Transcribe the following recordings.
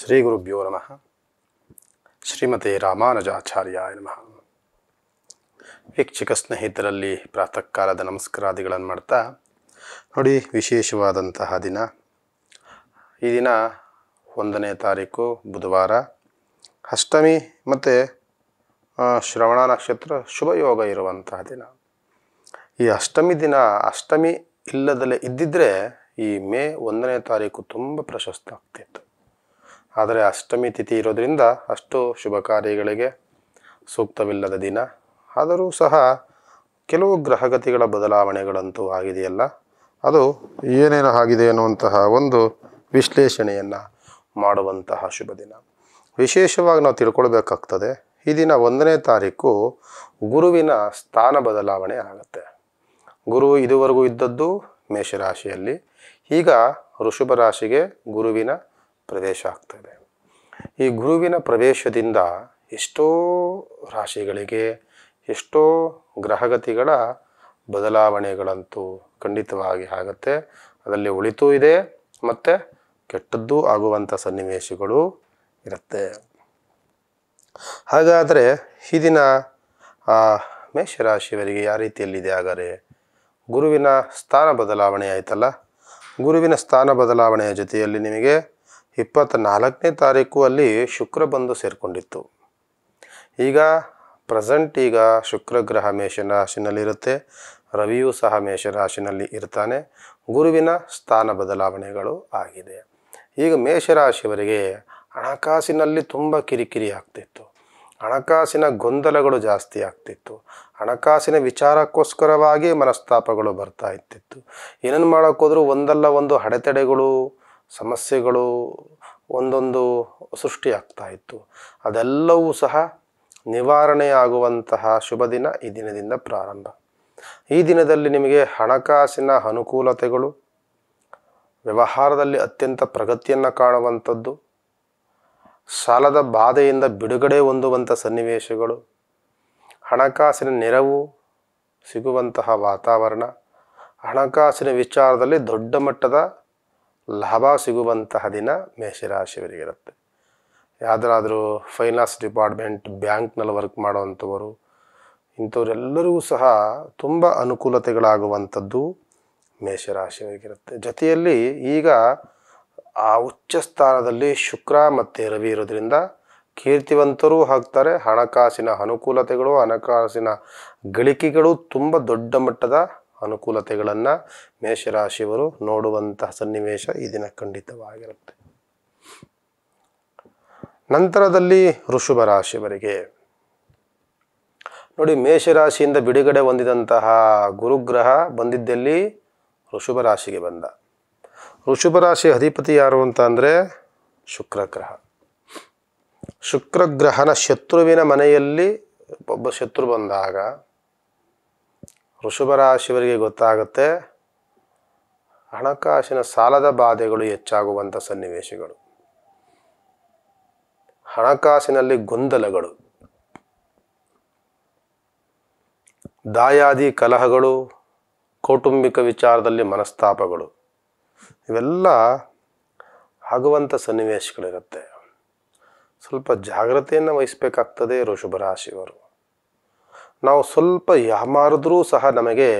ಶ್ರೀ ಗುರುಭ್ಯೋ ನಮಃ ಶ್ರೀಮತಿ ರಾಮಾನುಜಾಚಾರ್ಯ ನಮಃ ವೀಕ್ಷಕ ಸ್ನೇಹಿತರಲ್ಲಿ ಪ್ರಾತಃ ಕಾಲದ ನಮಸ್ಕಾರಾದಿಗಳನ್ನು ಮಾಡ್ತಾ ನೋಡಿ ವಿಶೇಷವಾದಂತಹ ದಿನ ಈ ದಿನ ಒಂದನೇ ತಾರೀಕು ಬುಧವಾರ ಅಷ್ಟಮಿ ಮತ್ತು ಶ್ರವಣ ನಕ್ಷತ್ರ ಶುಭಯೋಗ ಇರುವಂತಹ ದಿನ ಈ ಅಷ್ಟಮಿ ದಿನ ಅಷ್ಟಮಿ ಇಲ್ಲದಲ್ಲೇ ಇದ್ದಿದ್ದರೆ ಈ ಮೇ ಒಂದನೇ ತಾರೀಕು ತುಂಬ ಪ್ರಶಸ್ತ ಆಗ್ತಿತ್ತು ಆದರೆ ಅಷ್ಟಮಿ ತಿಥಿ ಇರೋದರಿಂದ ಅಷ್ಟು ಶುಭ ಕಾರ್ಯಗಳಿಗೆ ಸೂಕ್ತವಿಲ್ಲದ ದಿನ ಆದರೂ ಸಹ ಕೆಲವು ಗ್ರಹಗತಿಗಳ ಬದಲಾವಣೆಗಳಂತೂ ಆಗಿದೆಯಲ್ಲ ಅದು ಏನೇನು ಆಗಿದೆ ಅನ್ನುವಂತಹ ಒಂದು ವಿಶ್ಲೇಷಣೆಯನ್ನು ಮಾಡುವಂತಹ ಶುಭ ದಿನ ವಿಶೇಷವಾಗಿ ನಾವು ತಿಳ್ಕೊಳ್ಬೇಕಾಗ್ತದೆ ಈ ದಿನ ಒಂದನೇ ತಾರೀಕು ಗುರುವಿನ ಸ್ಥಾನ ಬದಲಾವಣೆ ಆಗುತ್ತೆ ಗುರು ಇದುವರೆಗೂ ಇದ್ದದ್ದು ಮೇಷರಾಶಿಯಲ್ಲಿ ಈಗ ಋಷಭ ರಾಶಿಗೆ ಗುರುವಿನ ಪ್ರವೇಶ ಇದೆ ಈ ಗುರುವಿನ ಪ್ರವೇಶದಿಂದ ಎಷ್ಟೋ ರಾಶಿಗಳಿಗೆ ಎಷ್ಟೋ ಗ್ರಹಗತಿಗಳ ಬದಲಾವಣೆಗಳಂತೂ ಖಂಡಿತವಾಗಿ ಆಗುತ್ತೆ ಅದರಲ್ಲಿ ಉಳಿತೂ ಇದೆ ಮತ್ತು ಕೆಟ್ಟದ್ದೂ ಆಗುವಂಥ ಸನ್ನಿವೇಶಗಳು ಇರುತ್ತೆ ಹಾಗಾದರೆ ಈ ದಿನ ಮೇಷರಾಶಿಯವರಿಗೆ ಯಾವ ರೀತಿಯಲ್ಲಿದೆ ಹಾಗಾದರೆ ಗುರುವಿನ ಸ್ಥಾನ ಬದಲಾವಣೆ ಆಯಿತಲ್ಲ ಗುರುವಿನ ಸ್ಥಾನ ಬದಲಾವಣೆಯ ಜೊತೆಯಲ್ಲಿ ನಿಮಗೆ ಇಪ್ಪತ್ತ ನಾಲ್ಕನೇ ತಾರೀಕು ಅಲ್ಲಿ ಶುಕ್ರ ಬಂದು ಸೇರಿಕೊಂಡಿತ್ತು ಈಗ ಪ್ರೆಸೆಂಟ್ ಈಗ ಶುಕ್ರ ಗ್ರಹ ಮೇಷರಾಶಿನಲ್ಲಿರುತ್ತೆ ರವಿಯೂ ಸಹ ಮೇಷರಾಶಿನಲ್ಲಿ ಇರ್ತಾನೆ ಗುರುವಿನ ಸ್ಥಾನ ಬದಲಾವಣೆಗಳು ಆಗಿದೆ ಈಗ ಮೇಷರಾಶಿಯವರಿಗೆ ಹಣಕಾಸಿನಲ್ಲಿ ತುಂಬ ಕಿರಿಕಿರಿ ಆಗ್ತಿತ್ತು ಹಣಕಾಸಿನ ಗೊಂದಲಗಳು ಜಾಸ್ತಿ ಆಗ್ತಿತ್ತು ಹಣಕಾಸಿನ ವಿಚಾರಕ್ಕೋಸ್ಕರವಾಗಿ ಮನಸ್ತಾಪಗಳು ಬರ್ತಾ ಇತ್ತಿತ್ತು ಏನನ್ನು ಮಾಡೋಕ್ಕೋದ್ರೂ ಒಂದಲ್ಲ ಒಂದು ಅಡೆತಡೆಗಳು ಸಮಸ್ಯೆಗಳು ಒಂದೊಂದು ಸೃಷ್ಟಿಯಾಗ್ತಾ ಇತ್ತು ಅದೆಲ್ಲವೂ ಸಹ ನಿವಾರಣೆಯಾಗುವಂತಹ ಶುಭ ದಿನ ಈ ದಿನದಿಂದ ಪ್ರಾರಂಭ ಈ ದಿನದಲ್ಲಿ ನಿಮಗೆ ಹಣಕಾಸಿನ ಅನುಕೂಲತೆಗಳು ವ್ಯವಹಾರದಲ್ಲಿ ಅತ್ಯಂತ ಪ್ರಗತಿಯನ್ನು ಕಾಣುವಂಥದ್ದು ಸಾಲದ ಬಾಧೆಯಿಂದ ಬಿಡುಗಡೆ ಹೊಂದುವಂಥ ಸನ್ನಿವೇಶಗಳು ಹಣಕಾಸಿನ ನೆರವು ಸಿಗುವಂತಹ ವಾತಾವರಣ ಹಣಕಾಸಿನ ವಿಚಾರದಲ್ಲಿ ದೊಡ್ಡ ಮಟ್ಟದ ಲಾಭ ಸಿಗುವಂತಹ ದಿನ ಮೇಷರಾಶಿಯವರಿಗಿರುತ್ತೆ ಯಾವುದಾದ್ರೂ ಫೈನಾನ್ಸ್ ಡಿಪಾರ್ಟ್ಮೆಂಟ್ ಬ್ಯಾಂಕ್ನಲ್ಲಿ ವರ್ಕ್ ಮಾಡುವಂಥವರು ಇಂಥವರೆಲ್ಲರಿಗೂ ಸಹ ತುಂಬ ಅನುಕೂಲತೆಗಳಾಗುವಂಥದ್ದು ಮೇಷರಾಶಿಯವರಿಗಿರುತ್ತೆ ಜೊತೆಯಲ್ಲಿ ಈಗ ಆ ಉಚ್ಚ ಸ್ಥಾನದಲ್ಲಿ ಶುಕ್ರ ಮತ್ತು ರವಿ ಇರೋದ್ರಿಂದ ಕೀರ್ತಿವಂತರೂ ಹಾಕ್ತಾರೆ ಹಣಕಾಸಿನ ಅನುಕೂಲತೆಗಳು ಹಣಕಾಸಿನ ಗಳಿಕೆಗಳು ತುಂಬ ದೊಡ್ಡ ಮಟ್ಟದ ಅನುಕೂಲತೆಗಳನ್ನು ಮೇಷರಾಶಿಯವರು ನೋಡುವಂತಹ ಸನ್ನಿವೇಶ ಈ ದಿನ ಖಂಡಿತವಾಗಿರುತ್ತೆ ನಂತರದಲ್ಲಿ ಋಷಭ ರಾಶಿಯವರಿಗೆ ನೋಡಿ ಮೇಷರಾಶಿಯಿಂದ ಬಿಡುಗಡೆ ಹೊಂದಿದಂತಹ ಗುರುಗ್ರಹ ಬಂದಿದ್ದಲ್ಲಿ ಋಷಭ ರಾಶಿಗೆ ಬಂದ ಋಷಭ ರಾಶಿಯ ಅಧಿಪತಿ ಯಾರು ಅಂತ ಅಂದರೆ ಶುಕ್ರಗ್ರಹ ಶುಕ್ರಗ್ರಹನ ಶತ್ರುವಿನ ಮನೆಯಲ್ಲಿ ಒಬ್ಬ ಶತ್ರು ಬಂದಾಗ ರಾಶಿಯವರಿಗೆ ಗೊತ್ತಾಗುತ್ತೆ ಹಣಕಾಸಿನ ಸಾಲದ ಬಾಧೆಗಳು ಹೆಚ್ಚಾಗುವಂಥ ಸನ್ನಿವೇಶಗಳು ಹಣಕಾಸಿನಲ್ಲಿ ಗೊಂದಲಗಳು ದಾಯಾದಿ ಕಲಹಗಳು ಕೌಟುಂಬಿಕ ವಿಚಾರದಲ್ಲಿ ಮನಸ್ತಾಪಗಳು ಇವೆಲ್ಲ ಆಗುವಂಥ ಸನ್ನಿವೇಶಗಳಿರುತ್ತೆ ಸ್ವಲ್ಪ ಜಾಗ್ರತೆಯನ್ನು ವಹಿಸಬೇಕಾಗ್ತದೆ ಋಷಭರಾಶಿಯವರು ನಾವು ಸ್ವಲ್ಪ ಯಾಮಾರಿದ್ರೂ ಸಹ ನಮಗೆ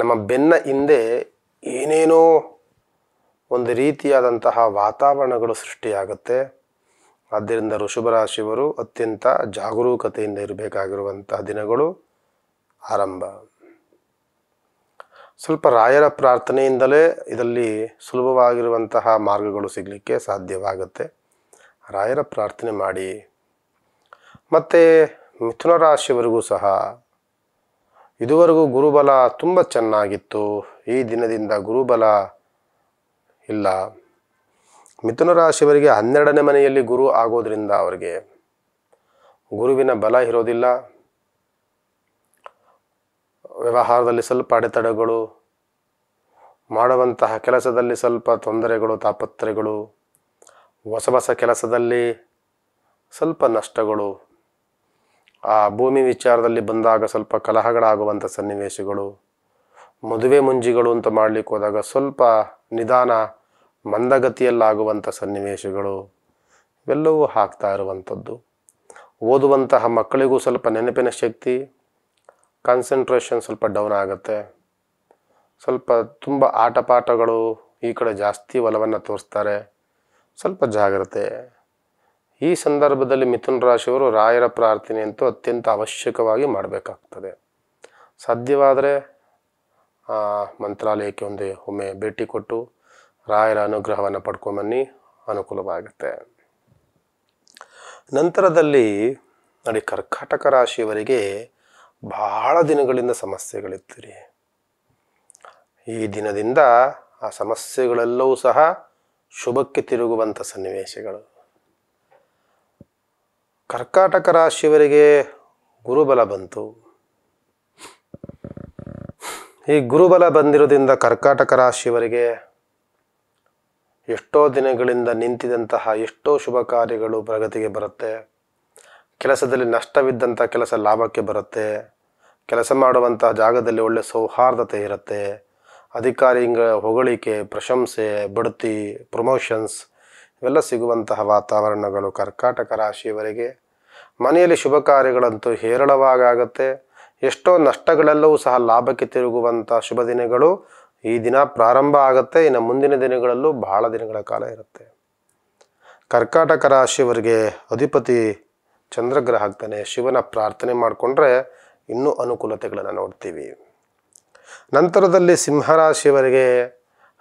ನಮ್ಮ ಬೆನ್ನ ಹಿಂದೆ ಏನೇನೋ ಒಂದು ರೀತಿಯಾದಂತಹ ವಾತಾವರಣಗಳು ಸೃಷ್ಟಿಯಾಗುತ್ತೆ ಆದ್ದರಿಂದ ಋಷಭರಾಶಿಯವರು ಅತ್ಯಂತ ಜಾಗರೂಕತೆಯಿಂದ ಇರಬೇಕಾಗಿರುವಂತಹ ದಿನಗಳು ಆರಂಭ ಸ್ವಲ್ಪ ರಾಯರ ಪ್ರಾರ್ಥನೆಯಿಂದಲೇ ಇದರಲ್ಲಿ ಸುಲಭವಾಗಿರುವಂತಹ ಮಾರ್ಗಗಳು ಸಿಗಲಿಕ್ಕೆ ಸಾಧ್ಯವಾಗುತ್ತೆ ರಾಯರ ಪ್ರಾರ್ಥನೆ ಮಾಡಿ ಮತ್ತು ಮಿಥುನ ರಾಶಿಯವರೆಗೂ ಸಹ ಇದುವರೆಗೂ ಗುರುಬಲ ತುಂಬ ಚೆನ್ನಾಗಿತ್ತು ಈ ದಿನದಿಂದ ಗುರುಬಲ ಇಲ್ಲ ಮಿಥುನ ರಾಶಿಯವರಿಗೆ ಹನ್ನೆರಡನೇ ಮನೆಯಲ್ಲಿ ಗುರು ಆಗೋದರಿಂದ ಅವರಿಗೆ ಗುರುವಿನ ಬಲ ಇರೋದಿಲ್ಲ ವ್ಯವಹಾರದಲ್ಲಿ ಸ್ವಲ್ಪ ಅಡೆತಡೆಗಳು ಮಾಡುವಂತಹ ಕೆಲಸದಲ್ಲಿ ಸ್ವಲ್ಪ ತೊಂದರೆಗಳು ತಾಪತ್ರೆಗಳು ಹೊಸ ಹೊಸ ಕೆಲಸದಲ್ಲಿ ಸ್ವಲ್ಪ ನಷ್ಟಗಳು ಆ ಭೂಮಿ ವಿಚಾರದಲ್ಲಿ ಬಂದಾಗ ಸ್ವಲ್ಪ ಕಲಹಗಳಾಗುವಂಥ ಸನ್ನಿವೇಶಗಳು ಮದುವೆ ಮುಂಜಿಗಳು ಅಂತ ಮಾಡಲಿಕ್ಕೆ ಹೋದಾಗ ಸ್ವಲ್ಪ ನಿಧಾನ ಮಂದಗತಿಯಲ್ಲಾಗುವಂಥ ಸನ್ನಿವೇಶಗಳು ಇವೆಲ್ಲವೂ ಹಾಕ್ತಾ ಇರುವಂಥದ್ದು ಓದುವಂತಹ ಮಕ್ಕಳಿಗೂ ಸ್ವಲ್ಪ ನೆನಪಿನ ಶಕ್ತಿ ಕಾನ್ಸಂಟ್ರೇಷನ್ ಸ್ವಲ್ಪ ಡೌನ್ ಆಗುತ್ತೆ ಸ್ವಲ್ಪ ತುಂಬ ಆಟಪಾಠಗಳು ಈ ಕಡೆ ಜಾಸ್ತಿ ಒಲವನ್ನು ತೋರಿಸ್ತಾರೆ ಸ್ವಲ್ಪ ಜಾಗ್ರತೆ ಈ ಸಂದರ್ಭದಲ್ಲಿ ಮಿಥುನ್ ರಾಶಿಯವರು ರಾಯರ ಪ್ರಾರ್ಥನೆಯಂತೂ ಅತ್ಯಂತ ಅವಶ್ಯಕವಾಗಿ ಮಾಡಬೇಕಾಗ್ತದೆ ಸಾಧ್ಯವಾದರೆ ಮಂತ್ರಾಲಯಕ್ಕೆ ಒಂದೇ ಒಮ್ಮೆ ಭೇಟಿ ಕೊಟ್ಟು ರಾಯರ ಅನುಗ್ರಹವನ್ನು ಪಡ್ಕೊಂಬನ್ನಿ ಅನುಕೂಲವಾಗುತ್ತೆ ನಂತರದಲ್ಲಿ ನೋಡಿ ಕರ್ಕಾಟಕ ರಾಶಿಯವರಿಗೆ ಬಹಳ ದಿನಗಳಿಂದ ಸಮಸ್ಯೆಗಳಿರ್ತೀರಿ ಈ ದಿನದಿಂದ ಆ ಸಮಸ್ಯೆಗಳೆಲ್ಲವೂ ಸಹ ಶುಭಕ್ಕೆ ತಿರುಗುವಂಥ ಸನ್ನಿವೇಶಗಳು ಕರ್ಕಾಟಕ ರಾಶಿಯವರಿಗೆ ಗುರುಬಲ ಬಂತು ಈ ಗುರುಬಲ ಬಂದಿರೋದ್ರಿಂದ ಕರ್ಕಾಟಕ ರಾಶಿಯವರಿಗೆ ಎಷ್ಟೋ ದಿನಗಳಿಂದ ನಿಂತಿದಂತಹ ಎಷ್ಟೋ ಶುಭ ಕಾರ್ಯಗಳು ಪ್ರಗತಿಗೆ ಬರುತ್ತೆ ಕೆಲಸದಲ್ಲಿ ನಷ್ಟವಿದ್ದಂಥ ಕೆಲಸ ಲಾಭಕ್ಕೆ ಬರುತ್ತೆ ಕೆಲಸ ಮಾಡುವಂತಹ ಜಾಗದಲ್ಲಿ ಒಳ್ಳೆಯ ಸೌಹಾರ್ದತೆ ಇರುತ್ತೆ ಅಧಿಕಾರಿಗಳ ಹೊಗಳಿಕೆ ಪ್ರಶಂಸೆ ಬಡ್ತಿ ಪ್ರಮೋಷನ್ಸ್ ಇವೆಲ್ಲ ಸಿಗುವಂತಹ ವಾತಾವರಣಗಳು ಕರ್ಕಾಟಕ ರಾಶಿಯವರಿಗೆ ಮನೆಯಲ್ಲಿ ಶುಭ ಕಾರ್ಯಗಳಂತೂ ಹೇರಳವಾಗುತ್ತೆ ಎಷ್ಟೋ ನಷ್ಟಗಳೆಲ್ಲವೂ ಸಹ ಲಾಭಕ್ಕೆ ತಿರುಗುವಂಥ ಶುಭ ದಿನಗಳು ಈ ದಿನ ಪ್ರಾರಂಭ ಆಗುತ್ತೆ ಇನ್ನು ಮುಂದಿನ ದಿನಗಳಲ್ಲೂ ಬಹಳ ದಿನಗಳ ಕಾಲ ಇರುತ್ತೆ ಕರ್ಕಾಟಕ ರಾಶಿಯವರಿಗೆ ಅಧಿಪತಿ ಚಂದ್ರಗ್ರಹ ಆಗ್ತಾನೆ ಶಿವನ ಪ್ರಾರ್ಥನೆ ಮಾಡಿಕೊಂಡ್ರೆ ಇನ್ನೂ ಅನುಕೂಲತೆಗಳನ್ನು ನೋಡ್ತೀವಿ ನಂತರದಲ್ಲಿ ಸಿಂಹರಾಶಿಯವರಿಗೆ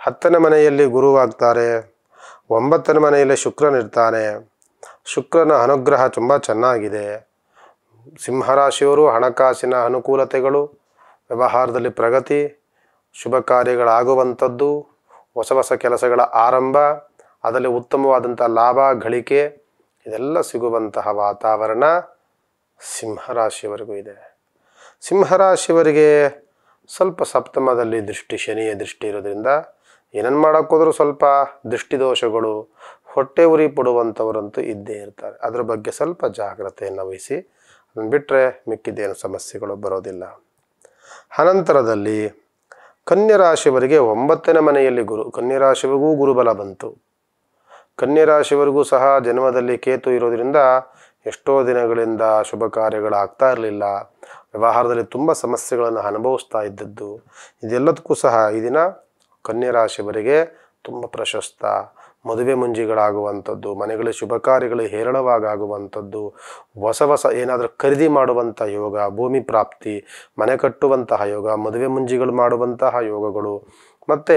ಹತ್ತನೇ ಮನೆಯಲ್ಲಿ ಗುರುವಾಗ್ತಾರೆ ಒಂಬತ್ತನೇ ಮನೆಯಲ್ಲಿ ಶುಕ್ರನಿರ್ತಾನೆ ಶುಕ್ರನ ಅನುಗ್ರಹ ತುಂಬ ಚೆನ್ನಾಗಿದೆ ಸಿಂಹರಾಶಿಯವರು ಹಣಕಾಸಿನ ಅನುಕೂಲತೆಗಳು ವ್ಯವಹಾರದಲ್ಲಿ ಪ್ರಗತಿ ಶುಭ ಕಾರ್ಯಗಳಾಗುವಂಥದ್ದು ಹೊಸ ಹೊಸ ಕೆಲಸಗಳ ಆರಂಭ ಅದರಲ್ಲಿ ಉತ್ತಮವಾದಂಥ ಲಾಭ ಗಳಿಕೆ ಇದೆಲ್ಲ ಸಿಗುವಂತಹ ವಾತಾವರಣ ಸಿಂಹರಾಶಿಯವರೆಗೂ ಇದೆ ಸಿಂಹರಾಶಿಯವರಿಗೆ ಸ್ವಲ್ಪ ಸಪ್ತಮದಲ್ಲಿ ದೃಷ್ಟಿ ಶನಿಯ ದೃಷ್ಟಿ ಇರೋದ್ರಿಂದ ಏನೇನು ಮಾಡೋಕ್ಕೋದ್ರೂ ಸ್ವಲ್ಪ ದೃಷ್ಟಿದೋಷಗಳು ಹೊಟ್ಟೆ ಉರಿ ಪಡುವಂಥವರಂತೂ ಇದ್ದೇ ಇರ್ತಾರೆ ಅದರ ಬಗ್ಗೆ ಸ್ವಲ್ಪ ಜಾಗ್ರತೆಯನ್ನು ವಹಿಸಿ ಅದನ್ನು ಬಿಟ್ಟರೆ ಮಿಕ್ಕಿದ್ದೇನು ಸಮಸ್ಯೆಗಳು ಬರೋದಿಲ್ಲ ಅನಂತರದಲ್ಲಿ ಕನ್ಯರಾಶಿಯವರಿಗೆ ಒಂಬತ್ತನೇ ಮನೆಯಲ್ಲಿ ಗುರು ಕನ್ಯರಾಶಿವರಿಗೂ ಗುರುಬಲ ಬಂತು ಕನ್ಯರಾಶಿವರಿಗೂ ಸಹ ಜನ್ಮದಲ್ಲಿ ಕೇತು ಇರೋದರಿಂದ ಎಷ್ಟೋ ದಿನಗಳಿಂದ ಶುಭ ಕಾರ್ಯಗಳಾಗ್ತಾ ಇರಲಿಲ್ಲ ವ್ಯವಹಾರದಲ್ಲಿ ತುಂಬ ಸಮಸ್ಯೆಗಳನ್ನು ಅನುಭವಿಸ್ತಾ ಇದ್ದದ್ದು ಇದೆಲ್ಲದಕ್ಕೂ ಸಹ ಈ ದಿನ ಕನ್ಯರಾಶಿಯವರಿಗೆ ತುಂಬ ಪ್ರಶಸ್ತ ಮದುವೆ ಮುಂಜಿಗಳಾಗುವಂಥದ್ದು ಮನೆಗಳ ಶುಭ ಕಾರ್ಯಗಳು ಹೇರಳವಾಗುವಂಥದ್ದು ಹೊಸ ಹೊಸ ಏನಾದರೂ ಖರೀದಿ ಮಾಡುವಂಥ ಯೋಗ ಭೂಮಿ ಪ್ರಾಪ್ತಿ ಮನೆ ಕಟ್ಟುವಂತಹ ಯೋಗ ಮದುವೆ ಮುಂಜಿಗಳು ಮಾಡುವಂತಹ ಯೋಗಗಳು ಮತ್ತು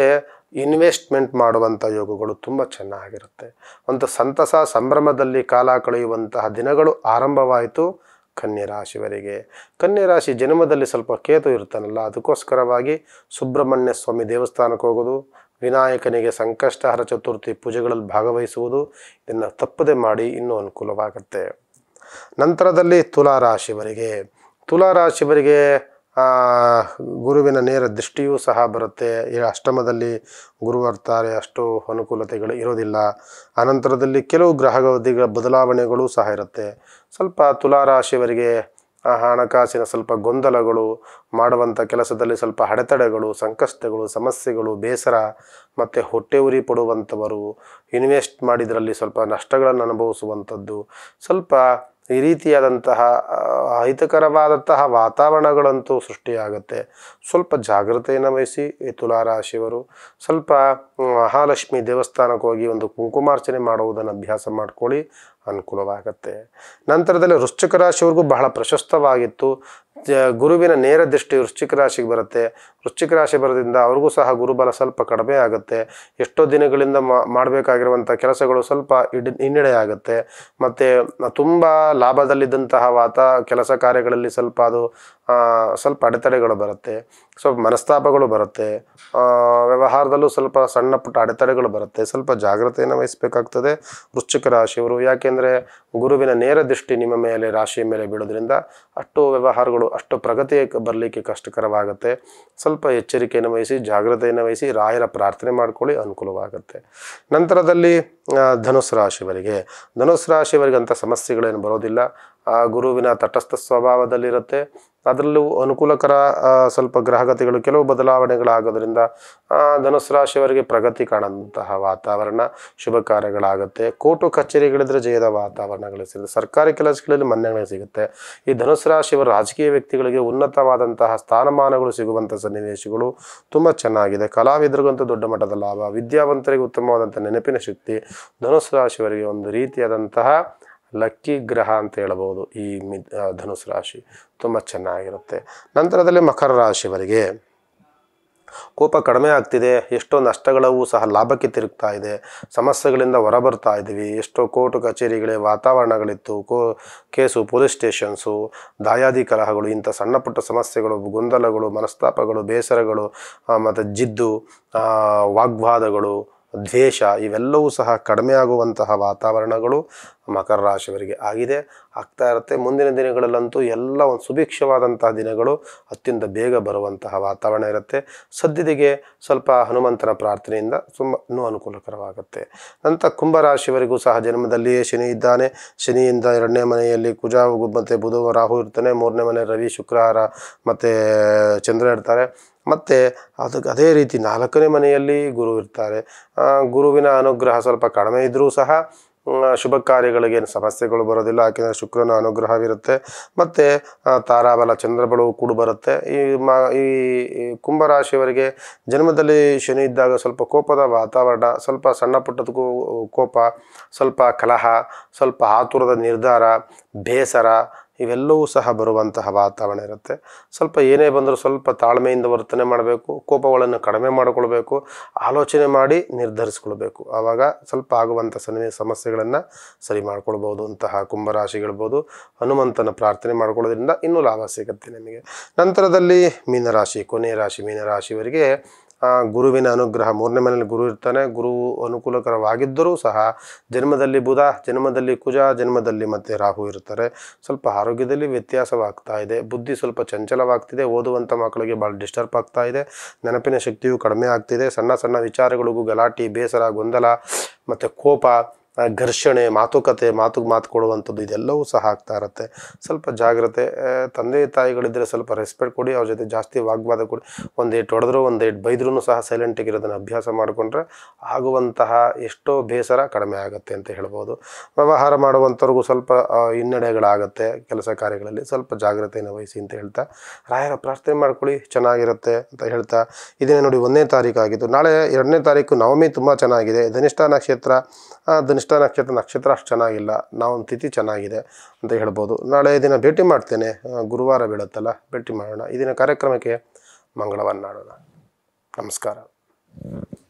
ಇನ್ವೆಸ್ಟ್ಮೆಂಟ್ ಮಾಡುವಂಥ ಯೋಗಗಳು ತುಂಬ ಚೆನ್ನಾಗಿರುತ್ತೆ ಒಂದು ಸಂತಸ ಸಂಭ್ರಮದಲ್ಲಿ ಕಾಲ ಕಳೆಯುವಂತಹ ದಿನಗಳು ಆರಂಭವಾಯಿತು ಕನ್ಯರಾಶಿವರಿಗೆ ಕನ್ಯರಾಶಿ ಜನ್ಮದಲ್ಲಿ ಸ್ವಲ್ಪ ಕೇತು ಇರ್ತಾನಲ್ಲ ಅದಕ್ಕೋಸ್ಕರವಾಗಿ ಸುಬ್ರಹ್ಮಣ್ಯ ಸ್ವಾಮಿ ದೇವಸ್ಥಾನಕ್ಕೆ ಹೋಗೋದು ವಿನಾಯಕನಿಗೆ ಸಂಕಷ್ಟಹರ ಚತುರ್ಥಿ ಪೂಜೆಗಳಲ್ಲಿ ಭಾಗವಹಿಸುವುದು ಇದನ್ನು ತಪ್ಪದೆ ಮಾಡಿ ಇನ್ನೂ ಅನುಕೂಲವಾಗುತ್ತೆ ನಂತರದಲ್ಲಿ ತುಲಾರಾಶಿವರಿಗೆ ತುಲಾರಾಶಿವರಿಗೆ ಗುರುವಿನ ನೇರ ದೃಷ್ಟಿಯೂ ಸಹ ಬರುತ್ತೆ ಈ ಅಷ್ಟಮದಲ್ಲಿ ಗುರು ಬರ್ತಾರೆ ಅಷ್ಟು ಅನುಕೂಲತೆಗಳು ಇರೋದಿಲ್ಲ ಆನಂತರದಲ್ಲಿ ಕೆಲವು ಗ್ರಹಗಳ ಬದಲಾವಣೆಗಳು ಸಹ ಇರುತ್ತೆ ಸ್ವಲ್ಪ ತುಲಾರಾಶಿಯವರಿಗೆ ಹಣಕಾಸಿನ ಸ್ವಲ್ಪ ಗೊಂದಲಗಳು ಮಾಡುವಂಥ ಕೆಲಸದಲ್ಲಿ ಸ್ವಲ್ಪ ಅಡೆತಡೆಗಳು ಸಂಕಷ್ಟಗಳು ಸಮಸ್ಯೆಗಳು ಬೇಸರ ಮತ್ತು ಹೊಟ್ಟೆ ಉರಿ ಪಡುವಂಥವರು ಇನ್ವೆಸ್ಟ್ ಮಾಡಿದರಲ್ಲಿ ಸ್ವಲ್ಪ ನಷ್ಟಗಳನ್ನು ಅನುಭವಿಸುವಂಥದ್ದು ಸ್ವಲ್ಪ ಈ ರೀತಿಯಾದಂತಹ ಅಹಿತಕರವಾದಂತಹ ವಾತಾವರಣಗಳಂತೂ ಸೃಷ್ಟಿಯಾಗುತ್ತೆ ಸ್ವಲ್ಪ ಜಾಗ್ರತೆಯನ್ನು ವಹಿಸಿ ತುಲಾರಾಶಿಯವರು ಸ್ವಲ್ಪ ಮಹಾಲಕ್ಷ್ಮಿ ದೇವಸ್ಥಾನಕ್ಕೆ ಹೋಗಿ ಒಂದು ಕುಂಕುಮಾರ್ಚನೆ ಮಾಡುವುದನ್ನು ಅಭ್ಯಾಸ ಮಾಡಿಕೊಳ್ಳಿ ಅನುಕೂಲವಾಗತ್ತೆ ನಂತರದಲ್ಲಿ ವೃಶ್ಚಿಕ ರಾಶಿಯವ್ರಿಗೂ ಬಹಳ ಪ್ರಶಸ್ತವಾಗಿತ್ತು ಗುರುವಿನ ನೇರ ದೃಷ್ಟಿ ವೃಶ್ಚಿಕ ರಾಶಿಗೆ ಬರುತ್ತೆ ವೃಶ್ಚಿಕ ರಾಶಿ ಬರೋದ್ರಿಂದ ಅವ್ರಿಗೂ ಸಹ ಗುರುಬಲ ಸ್ವಲ್ಪ ಕಡಿಮೆ ಆಗುತ್ತೆ ಎಷ್ಟೋ ದಿನಗಳಿಂದ ಮಾಡಬೇಕಾಗಿರುವಂಥ ಕೆಲಸಗಳು ಸ್ವಲ್ಪ ಇಡ್ ಹಿನ್ನಡೆ ಆಗುತ್ತೆ ಮತ್ತು ತುಂಬ ಲಾಭದಲ್ಲಿದ್ದಂತಹ ವಾತ ಕೆಲಸ ಕಾರ್ಯಗಳಲ್ಲಿ ಸ್ವಲ್ಪ ಅದು ಸ್ವಲ್ಪ ಅಡೆತಡೆಗಳು ಬರುತ್ತೆ ಸ್ವಲ್ಪ ಮನಸ್ತಾಪಗಳು ಬರುತ್ತೆ ವ್ಯವಹಾರದಲ್ಲೂ ಸ್ವಲ್ಪ ಸಣ್ಣ ಪುಟ್ಟ ಅಡೆತಡೆಗಳು ಬರುತ್ತೆ ಸ್ವಲ್ಪ ಜಾಗ್ರತೆಯನ್ನು ವಹಿಸಬೇಕಾಗ್ತದೆ ವೃಶ್ಚಿಕ ರಾಶಿಯವರು ಯಾಕೆ ಯಾಕೆಂದರೆ ಗುರುವಿನ ನೇರ ದೃಷ್ಟಿ ನಿಮ್ಮ ಮೇಲೆ ರಾಶಿಯ ಮೇಲೆ ಬೀಳೋದ್ರಿಂದ ಅಷ್ಟು ವ್ಯವಹಾರಗಳು ಅಷ್ಟು ಪ್ರಗತಿಯ ಬರಲಿಕ್ಕೆ ಕಷ್ಟಕರವಾಗುತ್ತೆ ಸ್ವಲ್ಪ ಎಚ್ಚರಿಕೆಯನ್ನು ವಹಿಸಿ ಜಾಗ್ರತೆಯನ್ನು ವಹಿಸಿ ರಾಯರ ಪ್ರಾರ್ಥನೆ ಮಾಡ್ಕೊಳ್ಳಿ ಅನುಕೂಲವಾಗುತ್ತೆ ನಂತರದಲ್ಲಿ ಧನುಸ್ ರಾಶಿಯವರಿಗೆ ಧನುಸ್ ರಾಶಿಯವರಿಗೆ ಅಂಥ ಸಮಸ್ಯೆಗಳೇನು ಬರೋದಿಲ್ಲ ಆ ಗುರುವಿನ ತಟಸ್ಥ ಸ್ವಭಾವದಲ್ಲಿರುತ್ತೆ ಅದರಲ್ಲೂ ಅನುಕೂಲಕರ ಸ್ವಲ್ಪ ಗ್ರಹಗತಿಗಳು ಕೆಲವು ಬದಲಾವಣೆಗಳಾಗೋದ್ರಿಂದ ಧನುಸು ರಾಶಿಯವರಿಗೆ ಪ್ರಗತಿ ಕಾಣಂತಹ ವಾತಾವರಣ ಶುಭ ಕಾರ್ಯಗಳಾಗುತ್ತೆ ಕೋಟು ಕಚೇರಿಗಳಿದ್ರೆ ಜಯದ ವಾತಾವರಣಗಳು ಸಿಗುತ್ತೆ ಸರ್ಕಾರಿ ಕೆಲಸಗಳಲ್ಲಿ ಮನ್ನಣೆ ಸಿಗುತ್ತೆ ಈ ಧನುಸು ರಾಶಿಯವರು ರಾಜಕೀಯ ವ್ಯಕ್ತಿಗಳಿಗೆ ಉನ್ನತವಾದಂತಹ ಸ್ಥಾನಮಾನಗಳು ಸಿಗುವಂಥ ಸನ್ನಿವೇಶಗಳು ತುಂಬ ಚೆನ್ನಾಗಿದೆ ಕಲಾವಿದರಿಗಂತೂ ದೊಡ್ಡ ಮಟ್ಟದ ಲಾಭ ವಿದ್ಯಾವಂತರಿಗೆ ಉತ್ತಮವಾದಂಥ ನೆನಪಿನ ಶಕ್ತಿ ಧನುಸು ರಾಶಿಯವರಿಗೆ ಒಂದು ರೀತಿಯಾದಂತಹ ಲಕ್ಕಿ ಗ್ರಹ ಅಂತ ಹೇಳ್ಬೋದು ಈ ಮಿ ಧನುಸು ರಾಶಿ ತುಂಬ ಚೆನ್ನಾಗಿರುತ್ತೆ ನಂತರದಲ್ಲಿ ಮಕರ ರಾಶಿವರಿಗೆ ಕೋಪ ಕಡಿಮೆ ಆಗ್ತಿದೆ ಎಷ್ಟೋ ನಷ್ಟಗಳವೂ ಸಹ ಲಾಭಕ್ಕೆ ತಿರುಗ್ತಾ ಇದೆ ಸಮಸ್ಯೆಗಳಿಂದ ಹೊರಬರ್ತಾ ಇದ್ದೀವಿ ಎಷ್ಟೋ ಕೋರ್ಟ್ ಕಚೇರಿಗಳೇ ವಾತಾವರಣಗಳಿತ್ತು ಕೋ ಕೇಸು ಪೊಲೀಸ್ ಸ್ಟೇಷನ್ಸು ದಾಯಾದಿ ಕಲಹಗಳು ಇಂಥ ಸಣ್ಣ ಪುಟ್ಟ ಸಮಸ್ಯೆಗಳು ಗೊಂದಲಗಳು ಮನಸ್ತಾಪಗಳು ಬೇಸರಗಳು ಮತ್ತು ಜಿದ್ದು ವಾಗ್ವಾದಗಳು ದ್ವೇಷ ಇವೆಲ್ಲವೂ ಸಹ ಕಡಿಮೆ ಆಗುವಂತಹ ವಾತಾವರಣಗಳು ಮಕರ ರಾಶಿಯವರಿಗೆ ಆಗಿದೆ ಆಗ್ತಾ ಇರುತ್ತೆ ಮುಂದಿನ ದಿನಗಳಲ್ಲಂತೂ ಎಲ್ಲ ಒಂದು ಸುಭಿಕ್ಷವಾದಂತಹ ದಿನಗಳು ಅತ್ಯಂತ ಬೇಗ ಬರುವಂತಹ ವಾತಾವರಣ ಇರುತ್ತೆ ಸದ್ಯದಿಗೆ ಸ್ವಲ್ಪ ಹನುಮಂತನ ಪ್ರಾರ್ಥನೆಯಿಂದ ಇನ್ನೂ ಅನುಕೂಲಕರವಾಗುತ್ತೆ ನಂತರ ಕುಂಭರಾಶಿಯವರಿಗೂ ಸಹ ಜನ್ಮದಲ್ಲಿಯೇ ಶನಿ ಇದ್ದಾನೆ ಶನಿಯಿಂದ ಎರಡನೇ ಮನೆಯಲ್ಲಿ ಕುಜ ಮತ್ತು ಬುಧ ರಾಹು ಇರ್ತಾನೆ ಮೂರನೇ ಮನೆ ರವಿ ಶುಕ್ರವಾರ ಮತ್ತು ಚಂದ್ರ ಇರ್ತಾರೆ ಮತ್ತು ಅದಕ್ಕೆ ಅದೇ ರೀತಿ ನಾಲ್ಕನೇ ಮನೆಯಲ್ಲಿ ಗುರು ಇರ್ತಾರೆ ಗುರುವಿನ ಅನುಗ್ರಹ ಸ್ವಲ್ಪ ಕಡಿಮೆ ಇದ್ದರೂ ಸಹ ಶುಭ ಕಾರ್ಯಗಳಿಗೆ ಸಮಸ್ಯೆಗಳು ಬರೋದಿಲ್ಲ ಯಾಕೆಂದರೆ ಶುಕ್ರನ ಅನುಗ್ರಹವಿರುತ್ತೆ ಮತ್ತು ತಾರಾಬಲ ಚಂದ್ರಬಳು ಕೂಡ ಬರುತ್ತೆ ಈ ಮಾ ಈ ಕುಂಭರಾಶಿಯವರಿಗೆ ಜನ್ಮದಲ್ಲಿ ಶನಿ ಇದ್ದಾಗ ಸ್ವಲ್ಪ ಕೋಪದ ವಾತಾವರಣ ಸ್ವಲ್ಪ ಸಣ್ಣ ಪುಟ್ಟದಕ್ಕೂ ಕೋಪ ಸ್ವಲ್ಪ ಕಲಹ ಸ್ವಲ್ಪ ಆತುರದ ನಿರ್ಧಾರ ಬೇಸರ ಇವೆಲ್ಲವೂ ಸಹ ಬರುವಂತಹ ವಾತಾವರಣ ಇರುತ್ತೆ ಸ್ವಲ್ಪ ಏನೇ ಬಂದರೂ ಸ್ವಲ್ಪ ತಾಳ್ಮೆಯಿಂದ ವರ್ತನೆ ಮಾಡಬೇಕು ಕೋಪಗಳನ್ನು ಕಡಿಮೆ ಮಾಡಿಕೊಳ್ಬೇಕು ಆಲೋಚನೆ ಮಾಡಿ ನಿರ್ಧರಿಸ್ಕೊಳ್ಬೇಕು ಆವಾಗ ಸ್ವಲ್ಪ ಆಗುವಂಥ ಸನ್ನಿ ಸಮಸ್ಯೆಗಳನ್ನು ಸರಿ ಮಾಡ್ಕೊಳ್ಬೋದು ಅಂತಹ ಕುಂಭರಾಶಿಗಿರ್ಬೋದು ಹನುಮಂತನ ಪ್ರಾರ್ಥನೆ ಮಾಡ್ಕೊಳ್ಳೋದ್ರಿಂದ ಇನ್ನೂ ಲಾಭ ಸಿಗುತ್ತೆ ನಿಮಗೆ ನಂತರದಲ್ಲಿ ಮೀನರಾಶಿ ಕೊನೆಯ ರಾಶಿ ಮೀನರಾಶಿಯವರಿಗೆ ಗುರುವಿನ ಅನುಗ್ರಹ ಮೂರನೇ ಮನೆಯಲ್ಲಿ ಗುರು ಇರ್ತಾನೆ ಗುರು ಅನುಕೂಲಕರವಾಗಿದ್ದರೂ ಸಹ ಜನ್ಮದಲ್ಲಿ ಬುಧ ಜನ್ಮದಲ್ಲಿ ಕುಜ ಜನ್ಮದಲ್ಲಿ ಮತ್ತೆ ರಾಹು ಇರ್ತಾರೆ ಸ್ವಲ್ಪ ಆರೋಗ್ಯದಲ್ಲಿ ವ್ಯತ್ಯಾಸವಾಗ್ತಾ ಇದೆ ಬುದ್ಧಿ ಸ್ವಲ್ಪ ಚಂಚಲವಾಗ್ತಿದೆ ಓದುವಂಥ ಮಕ್ಕಳಿಗೆ ಭಾಳ ಡಿಸ್ಟರ್ಬ್ ಆಗ್ತಾ ಇದೆ ನೆನಪಿನ ಶಕ್ತಿಯು ಕಡಿಮೆ ಆಗ್ತಿದೆ ಸಣ್ಣ ಸಣ್ಣ ವಿಚಾರಗಳಿಗೂ ಗಲಾಟೆ ಬೇಸರ ಗೊಂದಲ ಮತ್ತು ಕೋಪ ಘರ್ಷಣೆ ಮಾತುಕತೆ ಮಾತುಗೆ ಮಾತು ಕೊಡುವಂಥದ್ದು ಇದೆಲ್ಲವೂ ಸಹ ಆಗ್ತಾ ಇರುತ್ತೆ ಸ್ವಲ್ಪ ಜಾಗ್ರತೆ ತಂದೆ ತಾಯಿಗಳಿದ್ದರೆ ಸ್ವಲ್ಪ ರೆಸ್ಪೆಕ್ಟ್ ಕೊಡಿ ಅವ್ರ ಜೊತೆ ಜಾಸ್ತಿ ವಾಗ್ವಾದ ಕೊಡಿ ಒಂದು ಏಟ್ ಹೊಡೆದ್ರು ಒಂದು ಏಟ್ ಬೈದ್ರೂ ಸಹ ಸೈಲೆಂಟಾಗಿರೋದನ್ನು ಅಭ್ಯಾಸ ಮಾಡಿಕೊಂಡ್ರೆ ಆಗುವಂತಹ ಎಷ್ಟೋ ಬೇಸರ ಕಡಿಮೆ ಆಗುತ್ತೆ ಅಂತ ಹೇಳ್ಬೋದು ವ್ಯವಹಾರ ಮಾಡುವಂಥವ್ರಿಗೂ ಸ್ವಲ್ಪ ಹಿನ್ನಡೆಗಳಾಗತ್ತೆ ಕೆಲಸ ಕಾರ್ಯಗಳಲ್ಲಿ ಸ್ವಲ್ಪ ಜಾಗ್ರತೆಯನ್ನು ವಹಿಸಿ ಅಂತ ಹೇಳ್ತಾ ರಾಯರ ಪ್ರಾರ್ಥನೆ ಮಾಡ್ಕೊಳ್ಳಿ ಚೆನ್ನಾಗಿರುತ್ತೆ ಅಂತ ಹೇಳ್ತಾ ಇದನ್ನೇ ನೋಡಿ ಒಂದನೇ ತಾರೀಕು ನಾಳೆ ಎರಡನೇ ತಾರೀಕು ನವಮಿ ತುಂಬ ಚೆನ್ನಾಗಿದೆ ಧನಿಷ್ಠಾನ ಕ್ಷೇತ್ರ ಧನಿಷ್ಠ ಜ್ಯೇಷ್ಠ ನಕ್ಷತ್ರ ನಕ್ಷತ್ರ ಅಷ್ಟು ಚೆನ್ನಾಗಿಲ್ಲ ಒಂದು ತಿಥಿ ಚೆನ್ನಾಗಿದೆ ಅಂತ ಹೇಳ್ಬೋದು ನಾಳೆ ದಿನ ಭೇಟಿ ಮಾಡ್ತೇನೆ ಗುರುವಾರ ಬೀಳುತ್ತಲ್ಲ ಭೇಟಿ ಮಾಡೋಣ ಇದಿನ ಕಾರ್ಯಕ್ರಮಕ್ಕೆ ಮಂಗಳವಾರ ನಾಡೋಣ ನಮಸ್ಕಾರ